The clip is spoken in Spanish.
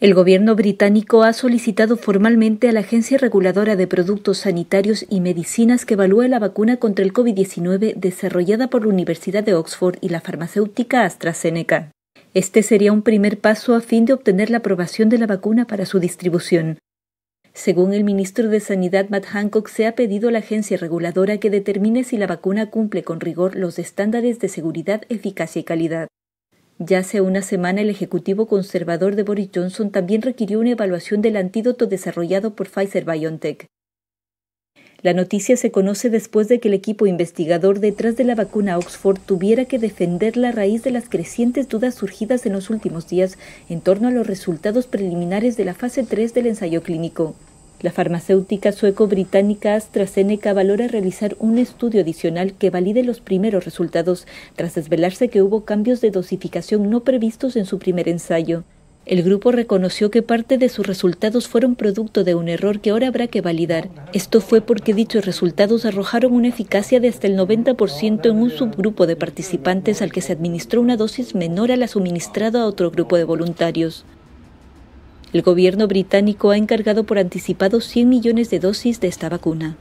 El gobierno británico ha solicitado formalmente a la Agencia Reguladora de Productos Sanitarios y Medicinas que evalúe la vacuna contra el COVID-19 desarrollada por la Universidad de Oxford y la farmacéutica AstraZeneca. Este sería un primer paso a fin de obtener la aprobación de la vacuna para su distribución. Según el ministro de Sanidad Matt Hancock, se ha pedido a la agencia reguladora que determine si la vacuna cumple con rigor los estándares de seguridad, eficacia y calidad. Ya hace una semana el Ejecutivo Conservador de Boris Johnson también requirió una evaluación del antídoto desarrollado por Pfizer BioNTech. La noticia se conoce después de que el equipo investigador detrás de la vacuna Oxford tuviera que defender la raíz de las crecientes dudas surgidas en los últimos días en torno a los resultados preliminares de la fase 3 del ensayo clínico. La farmacéutica sueco-británica AstraZeneca valora realizar un estudio adicional que valide los primeros resultados tras desvelarse que hubo cambios de dosificación no previstos en su primer ensayo. El grupo reconoció que parte de sus resultados fueron producto de un error que ahora habrá que validar. Esto fue porque dichos resultados arrojaron una eficacia de hasta el 90% en un subgrupo de participantes al que se administró una dosis menor a la suministrada a otro grupo de voluntarios. El gobierno británico ha encargado por anticipado 100 millones de dosis de esta vacuna.